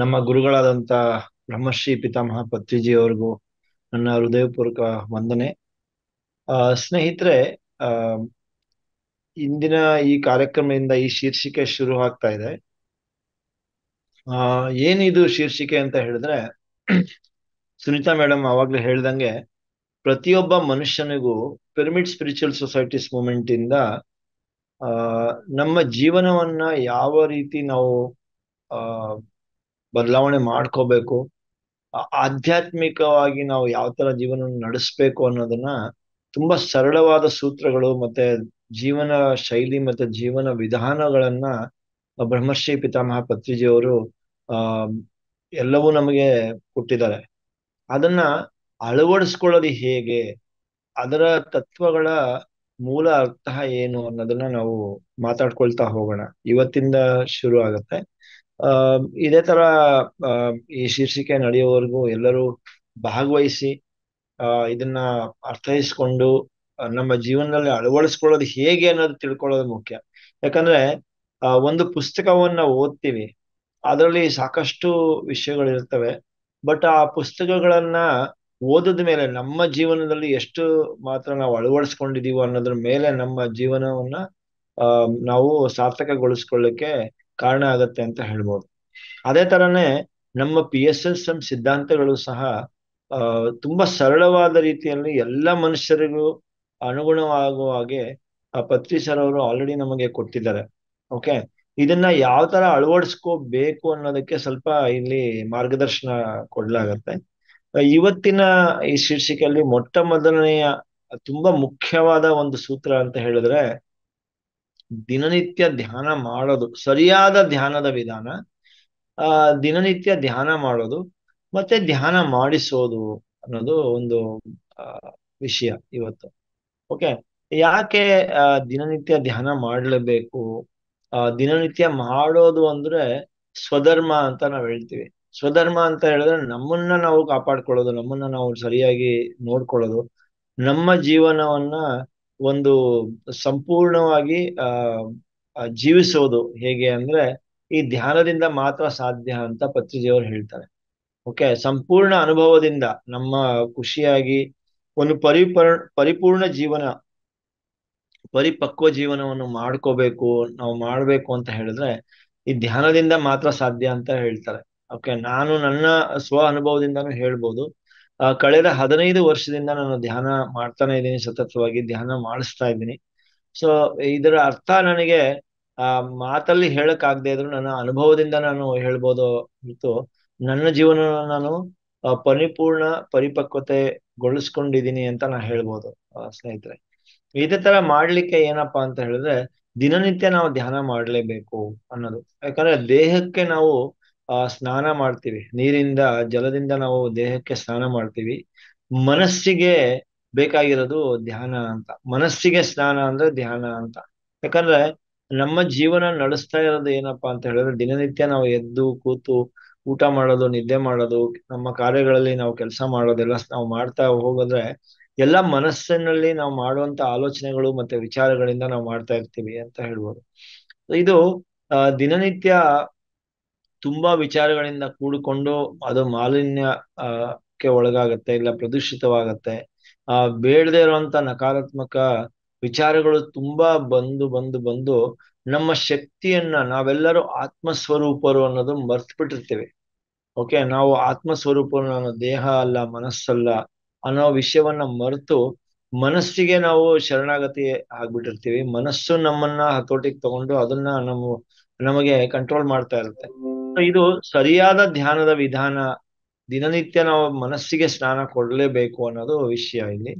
ನಮ್ಮ ಗುರುಗಳಾದಂತ ಬ್ರಹ್ಮಶ್ರೀ ಪಿತಾಮಹ ಪತ್ರಿಜಿ ಅವ್ರಿಗೂ ನನ್ನ ಹೃದಯಪೂರ್ವಕ ವಂದನೆ ಸ್ನೇಹಿತರೆ ಇಂದಿನ ಈ ಕಾರ್ಯಕ್ರಮದಿಂದ ಈ ಶೀರ್ಷಿಕೆ ಶುರು ಆಗ್ತಾ ಇದೆ ಆ ಏನಿದು ಶೀರ್ಷಿಕೆ ಅಂತ ಹೇಳಿದ್ರೆ ಸುನೀತಾ ಮೇಡಮ್ ಆವಾಗ್ಲೇ ಹೇಳ್ದಂಗೆ ಪ್ರತಿಯೊಬ್ಬ ಮನುಷ್ಯನಿಗೂ ಪಿರಮಿಡ್ ಸ್ಪಿರಿಚುವಲ್ ಸೊಸೈಟೀಸ್ ಮೂಮೆಂಟ್ ಇಂದ ಆ ನಮ್ಮ ಜೀವನವನ್ನ ಯಾವ ರೀತಿ ನಾವು ಆ ಬದಲಾವಣೆ ಮಾಡ್ಕೋಬೇಕು ಆಧ್ಯಾತ್ಮಿಕವಾಗಿ ನಾವು ಯಾವ ತರ ಜೀವನ ನಡೆಸ್ಬೇಕು ಅನ್ನೋದನ್ನ ತುಂಬಾ ಸರಳವಾದ ಸೂತ್ರಗಳು ಮತ್ತೆ ಜೀವನ ಶೈಲಿ ಮತ್ತೆ ಜೀವನ ವಿಧಾನಗಳನ್ನ ಬ್ರಹ್ಮಶ್ರೀ ಪಿತಾಮಹ ಪತ್ರಿಜಿಯವರು ಎಲ್ಲವೂ ನಮಗೆ ಕೊಟ್ಟಿದ್ದಾರೆ ಅದನ್ನ ಅಳವಡಿಸ್ಕೊಳ್ಳೋದು ಹೇಗೆ ಅದರ ತತ್ವಗಳ ಮೂಲ ಅರ್ಥ ಏನು ಅನ್ನೋದನ್ನ ನಾವು ಮಾತಾಡ್ಕೊಳ್ತಾ ಹೋಗೋಣ ಇವತ್ತಿಂದ ಶುರು ಆಗತ್ತೆ ಆ ಇದೇ ತರ ಈ ಶೀರ್ಷಿಕೆ ನಡೆಯುವವರೆಗೂ ಎಲ್ಲರೂ ಭಾಗವಹಿಸಿ ಆ ಇದನ್ನ ಅರ್ಥೈಸ್ಕೊಂಡು ನಮ್ಮ ಜೀವನದಲ್ಲಿ ಅಳವಡಿಸ್ಕೊಳ್ಳೋದು ಹೇಗೆ ಅನ್ನೋದು ತಿಳ್ಕೊಳ್ಳೋದು ಮುಖ್ಯ ಯಾಕಂದ್ರೆ ಒಂದು ಪುಸ್ತಕವನ್ನ ಓದ್ತೀವಿ ಅದರಲ್ಲಿ ಸಾಕಷ್ಟು ವಿಷಯಗಳಿರ್ತವೆ ಬಟ್ ಆ ಪುಸ್ತಕಗಳನ್ನ ಓದದ ಮೇಲೆ ನಮ್ಮ ಜೀವನದಲ್ಲಿ ಎಷ್ಟು ಮಾತ್ರ ನಾವು ಅಳವಡಿಸ್ಕೊಂಡಿದೀವೋ ಅನ್ನೋದ್ರ ಮೇಲೆ ನಮ್ಮ ಜೀವನವನ್ನ ನಾವು ಸಾರ್ಥಕಗೊಳಿಸ್ಕೊಳ್ಳಿಕ್ಕೆ ಕಾರಣ ಆಗತ್ತೆ ಅಂತ ಹೇಳ್ಬೋದು ಅದೇ ತರನೇ ನಮ್ಮ ಪಿ ಎಸ್ ಎಸ್ ಎಂ ಸಿದ್ಧಾಂತಗಳು ಸಹ ತುಂಬಾ ಸರಳವಾದ ರೀತಿಯಲ್ಲಿ ಎಲ್ಲ ಮನುಷ್ಯರಿಗೂ ಅನುಗುಣವಾಗುವ ಹಾಗೆ ಪತ್ರಿ ಸರ್ ಅವರು ಆಲ್ರೆಡಿ ನಮಗೆ ಕೊಟ್ಟಿದ್ದಾರೆ ಓಕೆ ಇದನ್ನ ಯಾವ ತರ ಅಳವಡಿಸ್ಕೋಬೇಕು ಅನ್ನೋದಕ್ಕೆ ಸ್ವಲ್ಪ ಇಲ್ಲಿ ಮಾರ್ಗದರ್ಶನ ಕೊಡ್ಲಾಗತ್ತೆ ಇವತ್ತಿನ ಈ ಶೀರ್ಷಿಕೆಯಲ್ಲಿ ಮೊಟ್ಟ ಮೊದಲನೆಯ ತುಂಬಾ ಮುಖ್ಯವಾದ ಒಂದು ಸೂತ್ರ ಅಂತ ಹೇಳಿದ್ರೆ ದಿನನಿತ್ಯ ಧ್ಯಾನ ಮಾಡೋದು ಸರಿಯಾದ ಧ್ಯಾನದ ವಿಧಾನ ಆ ದಿನನಿತ್ಯ ಧ್ಯಾನ ಮಾಡೋದು ಮತ್ತೆ ಧ್ಯಾನ ಮಾಡಿಸೋದು ಅನ್ನೋದು ಒಂದು ವಿಷಯ ಇವತ್ತು ಓಕೆ ಯಾಕೆ ದಿನನಿತ್ಯ ಧ್ಯಾನ ಮಾಡಲೇಬೇಕು ಆ ದಿನನಿತ್ಯ ಮಾಡೋದು ಅಂದ್ರೆ ಸ್ವಧರ್ಮ ಅಂತ ನಾವ್ ಹೇಳ್ತೀವಿ ಸ್ವಧರ್ಮ ಅಂತ ಹೇಳಿದ್ರೆ ನಮ್ಮನ್ನ ನಾವು ಕಾಪಾಡ್ಕೊಳ್ಳೋದು ನಮ್ಮನ್ನ ನಾವು ಸರಿಯಾಗಿ ನೋಡ್ಕೊಳ್ಳೋದು ನಮ್ಮ ಜೀವನವನ್ನ ಒಂದು ಸಂಪೂರ್ಣವಾಗಿ ಜೀವಿಸೋದು ಹೇಗೆ ಅಂದ್ರೆ ಈ ಧ್ಯಾನದಿಂದ ಮಾತ್ರ ಸಾಧ್ಯ ಅಂತ ಪತ್ರಿಜೆಯವರು ಹೇಳ್ತಾರೆ ಓಕೆ ಸಂಪೂರ್ಣ ಅನುಭವದಿಂದ ನಮ್ಮ ಖುಷಿಯಾಗಿ ಒಂದು ಪರಿಪರ್ ಪರಿಪೂರ್ಣ ಜೀವನ ಪರಿಪಕ್ವ ಜೀವನವನ್ನು ಮಾಡ್ಕೋಬೇಕು ನಾವು ಮಾಡ್ಬೇಕು ಅಂತ ಹೇಳಿದ್ರೆ ಈ ಧ್ಯಾನದಿಂದ ಮಾತ್ರ ಸಾಧ್ಯ ಅಂತ ಹೇಳ್ತಾರೆ ಓಕೆ ನಾನು ನನ್ನ ಸ್ವ ಅನುಭವದಿಂದನೂ ಹೇಳ್ಬೋದು ಕಳೆದ ಹದಿನೈದು ವರ್ಷದಿಂದ ನಾನು ಧ್ಯಾನ ಮಾಡ್ತಾನೆ ಇದ್ದೀನಿ ಸತತವಾಗಿ ಧ್ಯಾನ ಮಾಡಿಸ್ತಾ ಇದ್ದೀನಿ ಸೊ ಇದರ ಅರ್ಥ ನನಗೆ ಆ ಮಾತಲ್ಲಿ ಹೇಳಕ್ ಆಗದೆ ಇದ್ರು ನನ್ನ ಅನುಭವದಿಂದ ನಾನು ಹೇಳ್ಬೋದು ಮತ್ತು ನನ್ನ ಜೀವನ ನಾನು ಪರಿಪೂರ್ಣ ಪರಿಪಕ್ವತೆಗೊಳಿಸ್ಕೊಂಡಿದ್ದೀನಿ ಅಂತ ನಾ ಹೇಳ್ಬೋದು ಸ್ನೇಹಿತರೆ ಇದೇ ತರ ಮಾಡ್ಲಿಕ್ಕೆ ಏನಪ್ಪಾ ಅಂತ ಹೇಳಿದ್ರೆ ದಿನನಿತ್ಯ ನಾವು ಧ್ಯಾನ ಮಾಡ್ಲೇಬೇಕು ಅನ್ನೋದು ಯಾಕಂದ್ರೆ ದೇಹಕ್ಕೆ ನಾವು ಆ ಸ್ನಾನ ಮಾಡ್ತೀವಿ ನೀರಿಂದ ಜಲದಿಂದ ನಾವು ದೇಹಕ್ಕೆ ಸ್ನಾನ ಮಾಡ್ತೀವಿ ಮನಸ್ಸಿಗೆ ಬೇಕಾಗಿರೋದು ಧ್ಯಾನ ಅಂತ ಮನಸ್ಸಿಗೆ ಸ್ನಾನ ಅಂದ್ರೆ ಧ್ಯಾನ ಅಂತ ಯಾಕಂದ್ರೆ ನಮ್ಮ ಜೀವನ ನಡೆಸ್ತಾ ಇರೋದು ಏನಪ್ಪಾ ಅಂತ ಹೇಳಿದ್ರೆ ದಿನನಿತ್ಯ ನಾವು ಎದ್ದು ಕೂತು ಊಟ ಮಾಡೋದು ನಿದ್ದೆ ಮಾಡೋದು ನಮ್ಮ ಕಾರ್ಯಗಳಲ್ಲಿ ನಾವು ಕೆಲಸ ಮಾಡೋದೆಲ್ಲ ನಾವು ಮಾಡ್ತಾ ಹೋಗಿದ್ರೆ ಎಲ್ಲ ಮನಸ್ಸಿನಲ್ಲಿ ನಾವು ಮಾಡುವಂತ ಆಲೋಚನೆಗಳು ಮತ್ತೆ ವಿಚಾರಗಳಿಂದ ನಾವು ಮಾಡ್ತಾ ಇರ್ತೀವಿ ಅಂತ ಹೇಳ್ಬೋದು ಇದು ದಿನನಿತ್ಯ ತುಂಬಾ ವಿಚಾರಗಳಿಂದ ಕೂಡಿಕೊಂಡು ಅದು ಮಾಲಿನ್ಯ ಕ್ಕೆ ಒಳಗಾಗತ್ತೆ ಇಲ್ಲ ಪ್ರದೂಷಿತವಾಗತ್ತೆ ಆ ಬೇಡದೇ ಇರುವಂತ ನಕಾರಾತ್ಮಕ ವಿಚಾರಗಳು ತುಂಬಾ ಬಂದು ಬಂದು ಬಂದು ನಮ್ಮ ಶಕ್ತಿಯನ್ನ ನಾವೆಲ್ಲರೂ ಆತ್ಮಸ್ವರೂಪರು ಅನ್ನೋದು ಮರ್ತ್ ಬಿಟ್ಟಿರ್ತೇವೆ ಓಕೆ ನಾವು ಆತ್ಮಸ್ವರೂಪರು ನಾನು ದೇಹ ಅಲ್ಲ ಮನಸ್ಸಲ್ಲ ಅನ್ನೋ ವಿಷಯವನ್ನ ಮರೆತು ಮನಸ್ಸಿಗೆ ನಾವು ಶರಣಾಗತಿ ಆಗ್ಬಿಟ್ಟಿರ್ತೀವಿ ಮನಸ್ಸು ನಮ್ಮನ್ನ ಹತೋಟಿಗೆ ತಗೊಂಡು ಅದನ್ನ ನಮ್ಮ ನಮಗೆ ಕಂಟ್ರೋಲ್ ಮಾಡ್ತಾ ಇರುತ್ತೆ ಇದು ಸರಿಯಾದ ಧ್ಯಾನದ ವಿಧಾನ ದಿನನಿತ್ಯ ನಾವು ಮನಸ್ಸಿಗೆ ಸ್ನಾನ ಕೊಡ್ಲೇಬೇಕು ಅನ್ನೋದು ವಿಷಯ ಇಲ್ಲಿ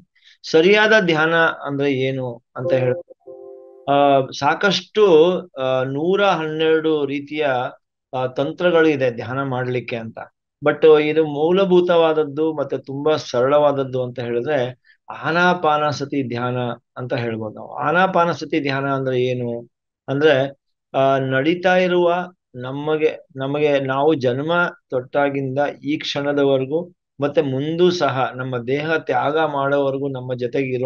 ಸರಿಯಾದ ಧ್ಯಾನ ಅಂದ್ರೆ ಏನು ಅಂತ ಹೇಳ ಆ ಸಾಕಷ್ಟು ನೂರ ಹನ್ನೆರಡು ರೀತಿಯ ತಂತ್ರಗಳು ಇದೆ ಧ್ಯಾನ ಮಾಡ್ಲಿಕ್ಕೆ ಅಂತ ಬಟ್ uh, ಇದು ಮೂಲಭೂತವಾದದ್ದು ಮತ್ತೆ ತುಂಬಾ ಸರಳವಾದದ್ದು ಅಂತ ಹೇಳಿದ್ರೆ ಆನಾಪಾನಸತಿ ಧ್ಯಾನ ಅಂತ ಹೇಳ್ಬೋದು ನಾವು ಆನಾಪಾನಸತಿ ಧ್ಯಾನ ಅಂದ್ರೆ ಏನು ಅಂದ್ರೆ ಆ ನಡೀತಾ ಇರುವ ನಮಗೆ ನಮಗೆ ನಾವು ಜನ್ಮ ತೊಟ್ಟಾಗಿಂದ ಈ ಕ್ಷಣದವರೆಗೂ ಮತ್ತೆ ಮುಂದೂ ಸಹ ನಮ್ಮ ದೇಹ ತ್ಯಾಗ ಮಾಡೋವರೆಗೂ ನಮ್ಮ ಜೊತೆಗೆ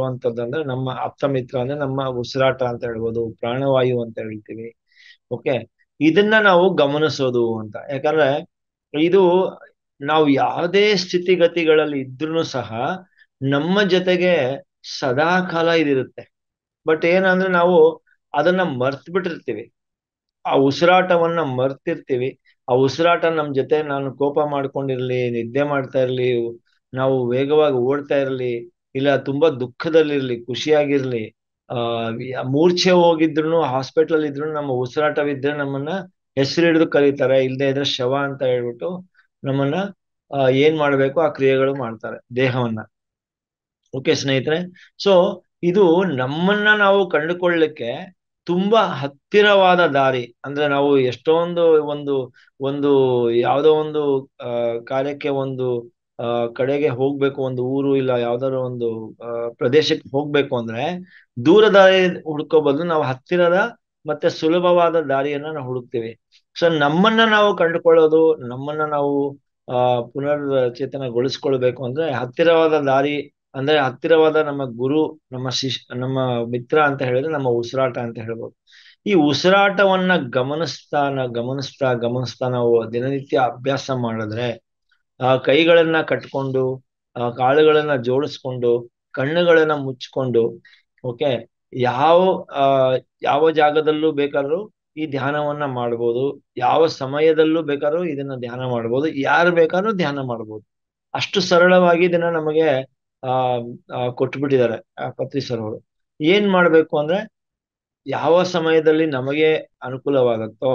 ಅಂದ್ರೆ ನಮ್ಮ ಆಪ್ತ ಮಿತ್ರ ಅಂದ್ರೆ ನಮ್ಮ ಉಸಿರಾಟ ಅಂತ ಹೇಳ್ಬೋದು ಪ್ರಾಣವಾಯು ಅಂತ ಹೇಳ್ತೀವಿ ಓಕೆ ಇದನ್ನ ನಾವು ಗಮನಿಸೋದು ಅಂತ ಯಾಕಂದ್ರೆ ಇದು ನಾವು ಯಾವುದೇ ಸ್ಥಿತಿಗತಿಗಳಲ್ಲಿ ಇದ್ರೂ ಸಹ ನಮ್ಮ ಜೊತೆಗೆ ಸದಾ ಕಾಲ ಇದಿರುತ್ತೆ ಬಟ್ ಏನಂದ್ರೆ ನಾವು ಅದನ್ನ ಮರ್ತ್ ಬಿಟ್ಟಿರ್ತೀವಿ ಆ ಉಸಿರಾಟವನ್ನ ಮರ್ತಿರ್ತೀವಿ ಆ ಉಸಿರಾಟ ನಮ್ ಜೊತೆ ನಾನು ಕೋಪ ಮಾಡ್ಕೊಂಡಿರ್ಲಿ ನಿದ್ದೆ ಮಾಡ್ತಾ ಇರ್ಲಿ ನಾವು ವೇಗವಾಗಿ ಓಡ್ತಾ ಇರ್ಲಿ ಇಲ್ಲ ತುಂಬಾ ದುಃಖದಲ್ಲಿರ್ಲಿ ಖುಷಿಯಾಗಿರ್ಲಿ ಆ ಮೂರ್ಛೆ ಹೋಗಿದ್ರು ಹಾಸ್ಪಿಟಲ್ ಇದ್ರು ನಮ್ಮ ಉಸಿರಾಟವಿದ್ರೆ ನಮ್ಮನ್ನ ಹೆಸರು ಹಿಡಿದು ಕರೀತಾರೆ ಇಲ್ಲದೆ ಇದ್ರೆ ಶವ ಅಂತ ಹೇಳ್ಬಿಟ್ಟು ನಮ್ಮನ್ನ ಏನ್ ಮಾಡ್ಬೇಕು ಆ ಕ್ರಿಯೆಗಳು ಮಾಡ್ತಾರೆ ದೇಹವನ್ನ ಓಕೆ ಸ್ನೇಹಿತರೆ ಸೊ ಇದು ನಮ್ಮನ್ನ ನಾವು ಕಂಡುಕೊಳ್ಳಿಕ್ಕೆ ತುಂಬಾ ಹತ್ತಿರವಾದ ದಾರಿ ಅಂದ್ರೆ ನಾವು ಎಷ್ಟೊಂದು ಒಂದು ಒಂದು ಯಾವುದೋ ಒಂದು ಕಾರ್ಯಕ್ಕೆ ಒಂದು ಕಡೆಗೆ ಹೋಗ್ಬೇಕು ಒಂದು ಊರು ಇಲ್ಲ ಯಾವ್ದಾದ್ರು ಒಂದು ಪ್ರದೇಶಕ್ಕೆ ಹೋಗ್ಬೇಕು ಅಂದ್ರೆ ದೂರ ದಾರಿ ಹುಡ್ಕೋ ಬದಲು ನಾವು ಹತ್ತಿರದ ಮತ್ತೆ ಸುಲಭವಾದ ದಾರಿಯನ್ನ ನಾವು ಹುಡುಕ್ತೇವೆ ಸೊ ನಮ್ಮನ್ನ ನಾವು ಕಂಡುಕೊಳ್ಳೋದು ನಮ್ಮನ್ನ ನಾವು ಆ ಪುನರ್ಚೇತನಗೊಳಿಸ್ಕೊಳ್ಬೇಕು ಅಂದ್ರೆ ಹತ್ತಿರವಾದ ದಾರಿ ಅಂದ್ರೆ ಹತ್ತಿರವಾದ ನಮ್ಮ ಗುರು ನಮ್ಮ ಶಿಶ್ ನಮ್ಮ ಮಿತ್ರ ಅಂತ ಹೇಳಿದ್ರೆ ನಮ್ಮ ಉಸಿರಾಟ ಅಂತ ಹೇಳ್ಬೋದು ಈ ಉಸಿರಾಟವನ್ನ ಗಮನಿಸ್ತಾ ಗಮನಿಸ್ತಾ ಗಮನಿಸ್ತಾ ನಾವು ದಿನನಿತ್ಯ ಅಭ್ಯಾಸ ಮಾಡಿದ್ರೆ ಆ ಕೈಗಳನ್ನ ಕಟ್ಕೊಂಡು ಆ ಕಾಳುಗಳನ್ನ ಜೋಡಿಸ್ಕೊಂಡು ಕಣ್ಣುಗಳನ್ನ ಮುಚ್ಕೊಂಡು ಓಕೆ ಯಾವ ಯಾವ ಜಾಗದಲ್ಲೂ ಬೇಕಾದ್ರೂ ಈ ಧ್ಯಾನವನ್ನ ಮಾಡ್ಬೋದು ಯಾವ ಸಮಯದಲ್ಲೂ ಬೇಕಾದ್ರೂ ಇದನ್ನ ಧ್ಯಾನ ಮಾಡ್ಬೋದು ಯಾರು ಬೇಕಾದ್ರೂ ಧ್ಯಾನ ಮಾಡ್ಬೋದು ಅಷ್ಟು ಸರಳವಾಗಿ ಇದನ್ನ ನಮಗೆ ಆ ಕೊಟ್ಬಿಟ್ಟಿದ್ದಾರೆ ಪತ್ರಿ ಸರ್ ಅವರು ಏನ್ ಮಾಡ್ಬೇಕು ಅಂದ್ರೆ ಯಾವ ಸಮಯದಲ್ಲಿ ನಮಗೆ ಅನುಕೂಲವಾಗತ್ತೋ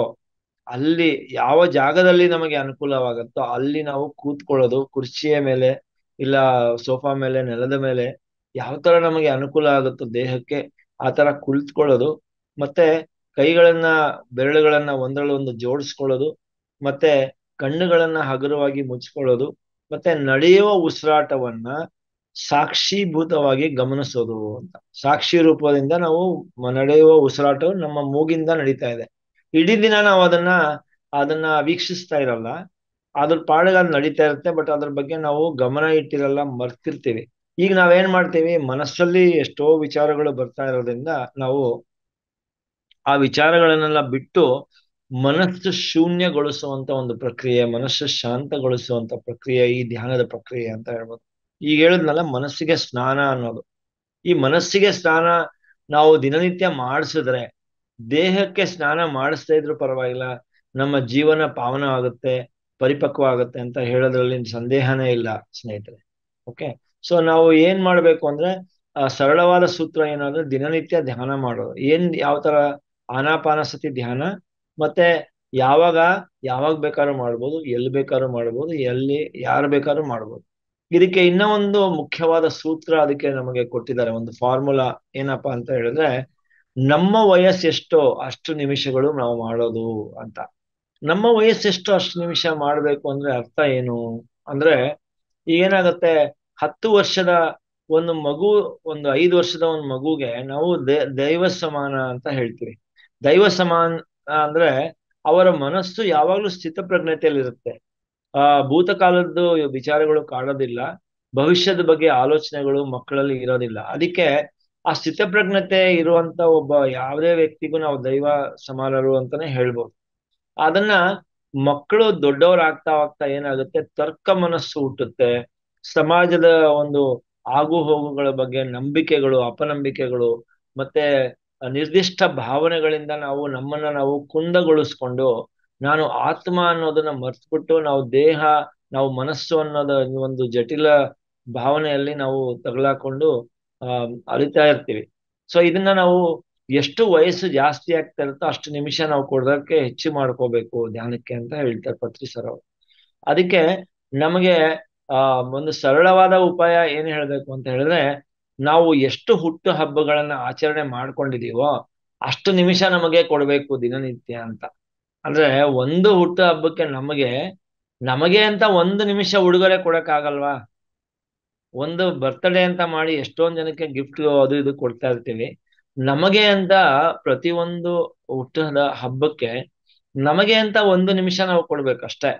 ಅಲ್ಲಿ ಯಾವ ಜಾಗದಲ್ಲಿ ನಮಗೆ ಅನುಕೂಲವಾಗತ್ತೋ ಅಲ್ಲಿ ನಾವು ಕೂತ್ಕೊಳ್ಳೋದು ಕುರ್ಚಿಯ ಮೇಲೆ ಇಲ್ಲ ಸೋಫಾ ಮೇಲೆ ನೆಲದ ಮೇಲೆ ಯಾವ ತರ ನಮಗೆ ಅನುಕೂಲ ಆಗುತ್ತೋ ದೇಹಕ್ಕೆ ಆ ತರ ಕುಳಿತುಕೊಳ್ಳೋದು ಮತ್ತೆ ಕೈಗಳನ್ನ ಬೆರಳುಗಳನ್ನ ಒಂದರಲ್ಲೊಂದು ಜೋಡಿಸ್ಕೊಳ್ಳೋದು ಮತ್ತೆ ಕಣ್ಣುಗಳನ್ನ ಹಗುರವಾಗಿ ಮುಚ್ಕೊಳ್ಳೋದು ಮತ್ತೆ ನಡೆಯುವ ಉಸಿರಾಟವನ್ನ ಸಾಕ್ಷಿಭೂತವಾಗಿ ಗಮನಿಸೋದು ಅಂತ ಸಾಕ್ಷಿ ರೂಪದಿಂದ ನಾವು ನಡೆಯುವ ಉಸಿರಾಟವು ನಮ್ಮ ಮೂಗಿಂದ ನಡೀತಾ ಇದೆ ಇಡೀ ದಿನ ನಾವು ಅದನ್ನ ಅದನ್ನ ವೀಕ್ಷಿಸ್ತಾ ಇರಲ್ಲ ಅದ್ರ ಪಾಡಿಗೆ ಅದು ನಡೀತಾ ಇರುತ್ತೆ ಬಟ್ ಅದ್ರ ಬಗ್ಗೆ ನಾವು ಗಮನ ಇಟ್ಟಿರಲ್ಲ ಮರ್ತಿರ್ತೀವಿ ಈಗ ನಾವೇನ್ ಮಾಡ್ತೀವಿ ಮನಸ್ಸಲ್ಲಿ ಎಷ್ಟೋ ವಿಚಾರಗಳು ಬರ್ತಾ ಇರೋದ್ರಿಂದ ನಾವು ಆ ವಿಚಾರಗಳನ್ನೆಲ್ಲ ಬಿಟ್ಟು ಮನಸ್ಸು ಶೂನ್ಯಗೊಳಿಸುವಂತ ಒಂದು ಪ್ರಕ್ರಿಯೆ ಮನಸ್ಸು ಶಾಂತಗೊಳಿಸುವಂತ ಪ್ರಕ್ರಿಯೆ ಈ ಧ್ಯಾನದ ಪ್ರಕ್ರಿಯೆ ಅಂತ ಹೇಳ್ಬೋದು ಈಗ ಹೇಳಿದ್ನಲ್ಲ ಮನಸ್ಸಿಗೆ ಸ್ನಾನ ಅನ್ನೋದು ಈ ಮನಸ್ಸಿಗೆ ಸ್ನಾನ ನಾವು ದಿನನಿತ್ಯ ಮಾಡಿಸಿದ್ರೆ ದೇಹಕ್ಕೆ ಸ್ನಾನ ಮಾಡಿಸ್ತಾ ಇದ್ರು ಪರವಾಗಿಲ್ಲ ನಮ್ಮ ಜೀವನ ಪಾವನ ಆಗುತ್ತೆ ಪರಿಪಕ್ವ ಆಗುತ್ತೆ ಅಂತ ಹೇಳೋದ್ರಲ್ಲಿ ಸಂದೇಹನೇ ಇಲ್ಲ ಸ್ನೇಹಿತರೆ ಓಕೆ ಸೊ ನಾವು ಏನ್ ಮಾಡ್ಬೇಕು ಅಂದ್ರೆ ಸರಳವಾದ ಸೂತ್ರ ಏನಂದ್ರೆ ದಿನನಿತ್ಯ ಧ್ಯಾನ ಮಾಡೋದು ಏನ್ ಯಾವ ತರ ಆನಾಪಾನಸತಿ ಧ್ಯಾನ ಮತ್ತೆ ಯಾವಾಗ ಯಾವಾಗ ಬೇಕಾದ್ರೂ ಮಾಡ್ಬೋದು ಎಲ್ಲಿ ಬೇಕಾದ್ರೂ ಮಾಡ್ಬೋದು ಎಲ್ಲಿ ಯಾರು ಬೇಕಾದ್ರೂ ಮಾಡ್ಬೋದು ಇದಕ್ಕೆ ಇನ್ನ ಒಂದು ಮುಖ್ಯವಾದ ಸೂತ್ರ ಅದಕ್ಕೆ ನಮಗೆ ಕೊಟ್ಟಿದ್ದಾರೆ ಒಂದು ಫಾರ್ಮುಲಾ ಏನಪ್ಪಾ ಅಂತ ಹೇಳಿದ್ರೆ ನಮ್ಮ ವಯಸ್ಸೆಷ್ಟೋ ಅಷ್ಟು ನಿಮಿಷಗಳು ನಾವು ಮಾಡೋದು ಅಂತ ನಮ್ಮ ವಯಸ್ಸೆಷ್ಟೋ ಅಷ್ಟು ನಿಮಿಷ ಮಾಡ್ಬೇಕು ಅಂದ್ರೆ ಅರ್ಥ ಏನು ಅಂದ್ರೆ ಏನಾಗತ್ತೆ ಹತ್ತು ವರ್ಷದ ಒಂದು ಮಗು ಒಂದು ಐದು ವರ್ಷದ ಒಂದು ಮಗುಗೆ ನಾವು ದೈವ ಸಮಾನ ಅಂತ ಹೇಳ್ತೀವಿ ದೈವ ಸಮಾನ ಅಂದ್ರೆ ಅವರ ಮನಸ್ಸು ಯಾವಾಗ್ಲೂ ಸ್ಥಿತಪ್ರಜ್ಞತೆಯಲ್ಲಿರುತ್ತೆ ಆ ಭೂತಕಾಲದ್ದು ವಿಚಾರಗಳು ಕಾಣೋದಿಲ್ಲ ಭವಿಷ್ಯದ ಬಗ್ಗೆ ಆಲೋಚನೆಗಳು ಮಕ್ಕಳಲ್ಲಿ ಇರೋದಿಲ್ಲ ಅದಕ್ಕೆ ಆ ಸ್ಥಿತಪ್ರಜ್ಞತೆ ಇರುವಂತ ಒಬ್ಬ ಯಾವುದೇ ವ್ಯಕ್ತಿಗೂ ನಾವು ದೈವ ಸಮಾನರು ಅಂತಾನೆ ಹೇಳ್ಬೋದು ಅದನ್ನ ಮಕ್ಕಳು ದೊಡ್ಡವರಾಗ್ತಾ ಆಗ್ತಾ ಏನಾಗುತ್ತೆ ತರ್ಕ ಮನಸ್ಸು ಹುಟ್ಟುತ್ತೆ ಸಮಾಜದ ಒಂದು ಆಗು ಹೋಗುಗಳ ಬಗ್ಗೆ ನಂಬಿಕೆಗಳು ಅಪನಂಬಿಕೆಗಳು ಮತ್ತೆ ನಿರ್ದಿಷ್ಟ ಭಾವನೆಗಳಿಂದ ನಾವು ನಮ್ಮನ್ನ ನಾವು ಕುಂದಗೊಳಿಸ್ಕೊಂಡು ನಾನು ಆತ್ಮ ಅನ್ನೋದನ್ನ ಮರ್ತ್ಬಿಟ್ಟು ನಾವು ದೇಹ ನಾವು ಮನಸ್ಸು ಅನ್ನೋದ ಒಂದು ಜಟಿಲ ಭಾವನೆಯಲ್ಲಿ ನಾವು ತಗಲಾಕೊಂಡು ಅಹ್ ಅರಿತಾ ಇರ್ತೀವಿ ಸೊ ಇದನ್ನ ನಾವು ಎಷ್ಟು ವಯಸ್ಸು ಜಾಸ್ತಿ ಆಗ್ತಾ ಇರುತ್ತೋ ಅಷ್ಟು ನಿಮಿಷ ನಾವು ಕೊಡೋದಕ್ಕೆ ಹೆಚ್ಚು ಮಾಡ್ಕೋಬೇಕು ಧ್ಯಾನಕ್ಕೆ ಅಂತ ಹೇಳ್ತಾರೆ ಪತ್ರಿ ಸರ್ ಅವರು ಅದಕ್ಕೆ ನಮಗೆ ಆ ಒಂದು ಸರಳವಾದ ಉಪಾಯ ಏನ್ ಹೇಳ್ಬೇಕು ಅಂತ ಹೇಳಿದ್ರೆ ನಾವು ಎಷ್ಟು ಹುಟ್ಟು ಹಬ್ಬಗಳನ್ನ ಆಚರಣೆ ಮಾಡ್ಕೊಂಡಿದೀವೋ ಅಷ್ಟು ನಿಮಿಷ ನಮಗೆ ಕೊಡ್ಬೇಕು ದಿನನಿತ್ಯ ಅಂತ ಅಂದ್ರೆ ಒಂದು ಹುಟ್ಟು ಹಬ್ಬಕ್ಕೆ ನಮಗೆ ನಮಗೆ ಅಂತ ಒಂದು ನಿಮಿಷ ಉಡುಗೊರೆ ಕೊಡಕ್ಕಾಗಲ್ವಾ ಒಂದು ಬರ್ತ್ಡೇ ಅಂತ ಮಾಡಿ ಎಷ್ಟೊಂದ್ ಜನಕ್ಕೆ ಗಿಫ್ಟ್ ಅದು ಇದು ಕೊಡ್ತಾ ಇರ್ತೀವಿ ನಮಗೆ ಅಂತ ಪ್ರತಿಯೊಂದು ಹುಟ್ಟದ ಹಬ್ಬಕ್ಕೆ ನಮಗೆ ಅಂತ ಒಂದು ನಿಮಿಷ ನಾವು ಕೊಡ್ಬೇಕಷ್ಟೇ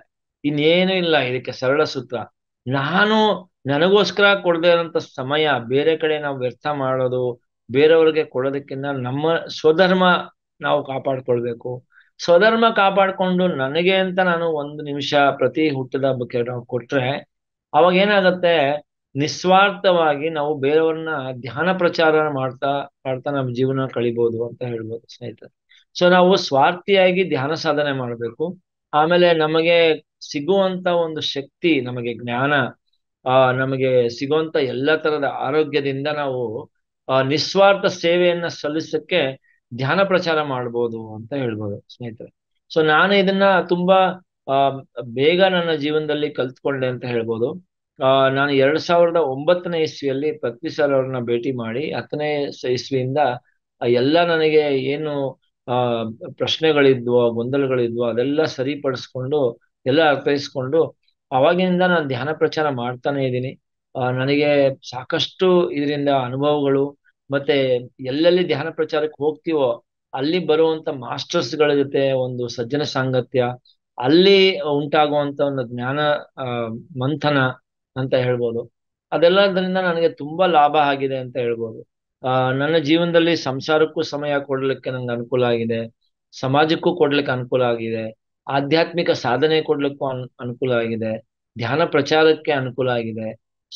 ಇನ್ನೇನು ಇಲ್ಲ ಇದಕ್ಕೆ ಸರಳ ಸೂತ್ರ ನಾನು ನನಗೋಸ್ಕರ ಕೊಡದೇ ಇರೋಂಥ ಸಮಯ ಬೇರೆ ಕಡೆ ನಾವು ವ್ಯರ್ಥ ಮಾಡೋದು ಬೇರೆಯವ್ರಿಗೆ ಕೊಡೋದಕ್ಕಿಂತ ನಮ್ಮ ಸ್ವಧರ್ಮ ನಾವು ಕಾಪಾಡ್ಕೊಳ್ಬೇಕು ಸ್ವಧರ್ಮ ಕಾಪಾಡಿಕೊಂಡು ನನಗೆ ಅಂತ ನಾನು ಒಂದು ನಿಮಿಷ ಪ್ರತಿ ಹುಟ್ಟದ ಹಬ್ಬಕ್ಕೆ ನಾವು ಕೊಟ್ರೆ ಅವಾಗ ಏನಾಗತ್ತೆ ನಿಸ್ವಾರ್ಥವಾಗಿ ನಾವು ಬೇರೆಯವ್ರನ್ನ ಧ್ಯಾನ ಪ್ರಚಾರ ಮಾಡ್ತಾ ಮಾಡ್ತಾ ನಮ್ಮ ಜೀವನ ಕಳಿಬಹುದು ಅಂತ ಹೇಳ್ಬೋದು ಸ್ನೇಹಿತರೆ ಸೊ ನಾವು ಸ್ವಾರ್ಥಿಯಾಗಿ ಧ್ಯಾನ ಸಾಧನೆ ಮಾಡಬೇಕು ಆಮೇಲೆ ನಮಗೆ ಸಿಗುವಂತ ಒಂದು ಶಕ್ತಿ ನಮಗೆ ಜ್ಞಾನ ಆ ನಮಗೆ ಸಿಗುವಂತ ಎಲ್ಲ ತರದ ಆರೋಗ್ಯದಿಂದ ನಾವು ಆ ನಿಸ್ವಾರ್ಥ ಸೇವೆಯನ್ನ ಸಲ್ಲಿಸಕ್ಕೆ ಧ್ಯಾನ ಪ್ರಚಾರ ಮಾಡ್ಬೋದು ಅಂತ ಹೇಳ್ಬೋದು ಸ್ನೇಹಿತರೆ ಸೊ ನಾನು ಇದನ್ನ ತುಂಬಾ ಆ ಬೇಗ ನನ್ನ ಜೀವನದಲ್ಲಿ ಕಲ್ತ್ಕೊಂಡೆ ಅಂತ ಹೇಳ್ಬೋದು ಆ ನಾನು ಎರಡ್ ಸಾವಿರದ ಒಂಬತ್ತನೇ ಇಸ್ವಿಯಲ್ಲಿ ಪೃಥ್ವಿ ಸರ್ ಅವ್ರನ್ನ ಭೇಟಿ ಮಾಡಿ ಹತ್ತನೇ ಇಸ್ವಿಯಿಂದ ಎಲ್ಲ ನನಗೆ ಏನು ಆ ಪ್ರಶ್ನೆಗಳಿದ್ವೋ ಗೊಂದಲಗಳಿದ್ವೋ ಅದೆಲ್ಲ ಸರಿಪಡಿಸ್ಕೊಂಡು ಎಲ್ಲ ಅರ್ಥೈಸ್ಕೊಂಡು ಅವಾಗಿನಿಂದ ನಾನು ಧ್ಯಾನ ಪ್ರಚಾರ ಮಾಡ್ತಾನೆ ಇದ್ದೀನಿ ನನಗೆ ಸಾಕಷ್ಟು ಇದರಿಂದ ಅನುಭವಗಳು ಮತ್ತೆ ಎಲ್ಲೆಲ್ಲಿ ಧ್ಯಾನ ಪ್ರಚಾರಕ್ಕೆ ಹೋಗ್ತೀವೋ ಅಲ್ಲಿ ಬರುವಂತ ಮಾಸ್ಟರ್ಸ್ಗಳ ಜೊತೆ ಒಂದು ಸಜ್ಜನ ಸಾಂಗತ್ಯ ಅಲ್ಲಿ ಉಂಟಾಗುವಂತ ಒಂದು ಜ್ಞಾನ ಮಂಥನ ಅಂತ ಹೇಳ್ಬೋದು ಅದೆಲ್ಲದರಿಂದ ನನಗೆ ತುಂಬಾ ಲಾಭ ಆಗಿದೆ ಅಂತ ಹೇಳ್ಬೋದು ಆ ನನ್ನ ಜೀವನದಲ್ಲಿ ಸಂಸಾರಕ್ಕೂ ಸಮಯ ಕೊಡ್ಲಿಕ್ಕೆ ನಂಗೆ ಅನುಕೂಲ ಆಗಿದೆ ಸಮಾಜಕ್ಕೂ ಕೊಡ್ಲಿಕ್ಕೆ ಅನುಕೂಲ ಆಗಿದೆ ಆಧ್ಯಾತ್ಮಿಕ ಸಾಧನೆ ಕೊಡ್ಲಿಕ್ಕೂ ಅನ್ ಅನುಕೂಲ ಆಗಿದೆ ಧ್ಯಾನ ಪ್ರಚಾರಕ್ಕೆ ಅನುಕೂಲ ಆಗಿದೆ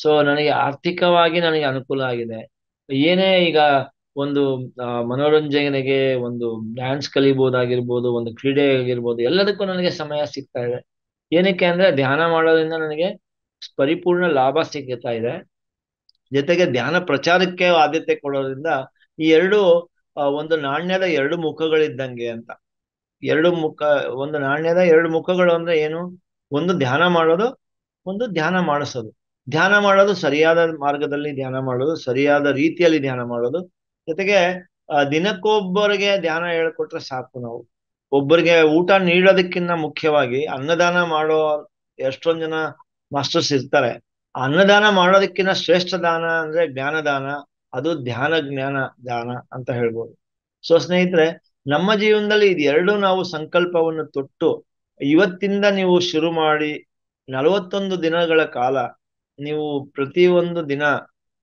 ಸೊ ನನಗೆ ಆರ್ಥಿಕವಾಗಿ ನನಗೆ ಅನುಕೂಲ ಆಗಿದೆ ಏನೇ ಈಗ ಒಂದು ಮನೋರಂಜನೆಗೆ ಒಂದು ಡ್ಯಾನ್ಸ್ ಕಲಿಬಹುದಾಗಿರ್ಬೋದು ಒಂದು ಕ್ರೀಡೆ ಆಗಿರ್ಬೋದು ಎಲ್ಲದಕ್ಕೂ ನನಗೆ ಸಮಯ ಸಿಗ್ತಾ ಇದೆ ಏನಕ್ಕೆ ಅಂದ್ರೆ ಧ್ಯಾನ ಮಾಡೋದ್ರಿಂದ ನನಗೆ ಪರಿಪೂರ್ಣ ಲಾಭ ಸಿಗ್ತಾ ಇದೆ ಜೊತೆಗೆ ಧ್ಯಾನ ಪ್ರಚಾರಕ್ಕೆ ಆದ್ಯತೆ ಕೊಡೋದ್ರಿಂದ ಈ ಎರಡು ಒಂದು ನಾಣ್ಯದ ಎರಡು ಮುಖಗಳಿದ್ದಂಗೆ ಅಂತ ಎರಡು ಮುಖ ಒಂದು ನಾಣ್ಯದ ಎರಡು ಮುಖಗಳು ಅಂದ್ರೆ ಏನು ಒಂದು ಧ್ಯಾನ ಮಾಡೋದು ಒಂದು ಧ್ಯಾನ ಮಾಡಿಸೋದು ಧ್ಯಾನ ಮಾಡೋದು ಸರಿಯಾದ ಮಾರ್ಗದಲ್ಲಿ ಧ್ಯಾನ ಮಾಡೋದು ಸರಿಯಾದ ರೀತಿಯಲ್ಲಿ ಧ್ಯಾನ ಮಾಡೋದು ಜೊತೆಗೆ ದಿನಕ್ಕೊಬ್ಬರಿಗೆ ಧ್ಯಾನ ಹೇಳ್ಕೊಟ್ರೆ ಸಾಕು ನಾವು ಒಬ್ಬರಿಗೆ ಊಟ ನೀಡೋದಕ್ಕಿಂತ ಮುಖ್ಯವಾಗಿ ಅನ್ನದಾನ ಮಾಡೋ ಎಷ್ಟೊಂದ್ ಜನ ಮಾಸ್ಟರ್ಸ್ ಇರ್ತಾರೆ ಅನ್ನದಾನ ಮಾಡೋದಕ್ಕಿಂತ ಶ್ರೇಷ್ಠ ದಾನ ಅಂದ್ರೆ ಜ್ಞಾನದಾನ ಅದು ಧ್ಯಾನ ಜ್ಞಾನ ದಾನ ಅಂತ ಹೇಳ್ಬೋದು ಸೊ ಸ್ನೇಹಿತರೆ ನಮ್ಮ ಜೀವನದಲ್ಲಿ ಎರಡು ನಾವು ಸಂಕಲ್ಪವನ್ನು ತೊಟ್ಟು ಇವತ್ತಿಂದ ನೀವು ಶುರು ಮಾಡಿ ನಲವತ್ತೊಂದು ದಿನಗಳ ಕಾಲ ನೀವು ಪ್ರತಿಯೊಂದು ದಿನ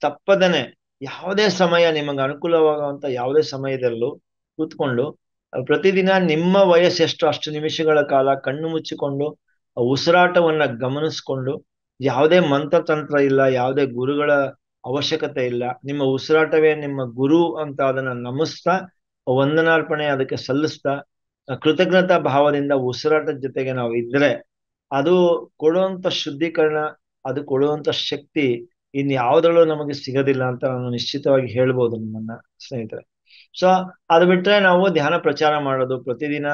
ತಪ್ಪದನೆ ಯಾವುದೇ ಸಮಯ ನಿಮಗೆ ಅನುಕೂಲವಾಗುವಂತ ಯಾವುದೇ ಸಮಯದಲ್ಲೂ ಕೂತ್ಕೊಂಡು ಪ್ರತಿದಿನ ನಿಮ್ಮ ವಯಸ್ಸೆಷ್ಟು ಅಷ್ಟು ನಿಮಿಷಗಳ ಕಾಲ ಕಣ್ಣು ಮುಚ್ಚಿಕೊಂಡು ಉಸಿರಾಟವನ್ನ ಗಮನಿಸ್ಕೊಂಡು ಯಾವುದೇ ಮಂತ್ರತಂತ್ರ ಇಲ್ಲ ಯಾವುದೇ ಗುರುಗಳ ಅವಶ್ಯಕತೆ ಇಲ್ಲ ನಿಮ್ಮ ಉಸಿರಾಟವೇ ನಿಮ್ಮ ಗುರು ಅಂತ ಅದನ್ನ ನಮಿಸ್ತಾ ವಂದನಾರ್ಪಣೆ ಅದಕ್ಕೆ ಸಲ್ಲಿಸ್ತಾ ಕೃತಜ್ಞತಾ ಭಾವದಿಂದ ಉಸಿರಾಟದ ಜೊತೆಗೆ ನಾವು ಇದ್ರೆ ಅದು ಕೊಡುವಂತ ಶುದ್ಧೀಕರಣ ಅದು ಕೊಡುವಂತ ಶಕ್ತಿ ಇನ್ ನಮಗೆ ಸಿಗೋದಿಲ್ಲ ಅಂತ ನಾನು ನಿಶ್ಚಿತವಾಗಿ ಹೇಳ್ಬೋದು ನಿಮ್ಮನ್ನ ಸ್ನೇಹಿತರೆ ಸೊ ಅದು ಬಿಟ್ರೆ ನಾವು ಧ್ಯಾನ ಪ್ರಚಾರ ಮಾಡೋದು ಪ್ರತಿದಿನ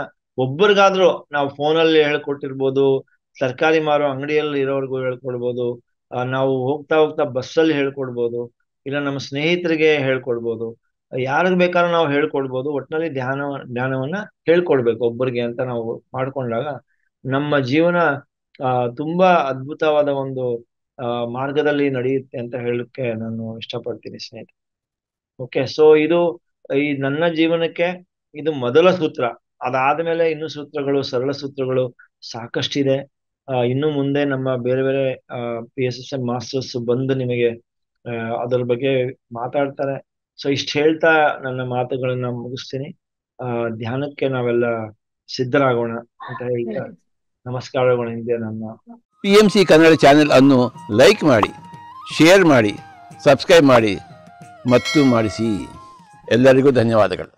ಒಬ್ಬರಿಗಾದ್ರೂ ನಾವು ಫೋನಲ್ಲಿ ಹೇಳ್ಕೊಟ್ಟಿರ್ಬೋದು ತರಕಾರಿ ಮಾರೋ ಅಂಗಡಿಯಲ್ಲಿ ಇರೋರ್ಗೂ ಹೇಳ್ಕೊಡ್ಬೋದು ನಾವು ಹೋಗ್ತಾ ಹೋಗ್ತಾ ಬಸ್ಸಲ್ಲಿ ಹೇಳ್ಕೊಡ್ಬೋದು ಇಲ್ಲ ನಮ್ಮ ಸ್ನೇಹಿತರಿಗೆ ಹೇಳ್ಕೊಡ್ಬೋದು ಯಾರಿಗ್ ಬೇಕಾದ್ರೂ ನಾವು ಹೇಳ್ಕೊಡ್ಬೋದು ಒಟ್ನಲ್ಲಿ ಧ್ಯಾನ ಧ್ಯಾನವನ್ನ ಹೇಳ್ಕೊಡ್ಬೇಕು ಒಬ್ಬರಿಗೆ ಅಂತ ನಾವು ಮಾಡ್ಕೊಂಡಾಗ ನಮ್ಮ ಜೀವನ ಆ ತುಂಬಾ ಅದ್ಭುತವಾದ ಒಂದು ಮಾರ್ಗದಲ್ಲಿ ನಡೆಯುತ್ತೆ ಅಂತ ಹೇಳಕ್ಕೆ ನಾನು ಇಷ್ಟಪಡ್ತೀನಿ ಸ್ನೇಹಿತ ಓಕೆ ಸೊ ಇದು ಈ ನನ್ನ ಜೀವನಕ್ಕೆ ಇದು ಮೊದಲ ಸೂತ್ರ ಅದಾದ್ಮೇಲೆ ಇನ್ನು ಸೂತ್ರಗಳು ಸರಳ ಸೂತ್ರಗಳು ಸಾಕಷ್ಟಿದೆ ಇನ್ನು ಮುಂದೆ ನಮ್ಮ ಬೇರೆ ಬೇರೆ P S S M masters ಬಂದು ನಿಮಗೆ ಅದರ ಬಗ್ಗೆ ಮಾತಾಡ್ತಾರೆ ಸೊ ಇಷ್ಟು ಹೇಳ್ತಾ ನನ್ನ ಮಾತುಗಳನ್ನ ಮುಗಿಸ್ತೀನಿ ಆ ಧ್ಯಾನಕ್ಕೆ ನಾವೆಲ್ಲ ಸಿದ್ಧರಾಗೋಣ ಅಂತ ಹೇಳ್ತಾ ನಮಸ್ಕಾರಗಳು ಹಿಂದೆ ನನ್ನ P M C Kannada channel ಅನ್ನು ಲೈಕ್ ಮಾಡಿ ಶೇರ್ ಮಾಡಿ ಸಬ್ಸ್ಕ್ರೈಬ್ ಮಾಡಿ ಮತ್ತು ಮಾಡಿಸಿ ಎಲ್ಲರಿಗೂ ಧನ್ಯವಾದಗಳು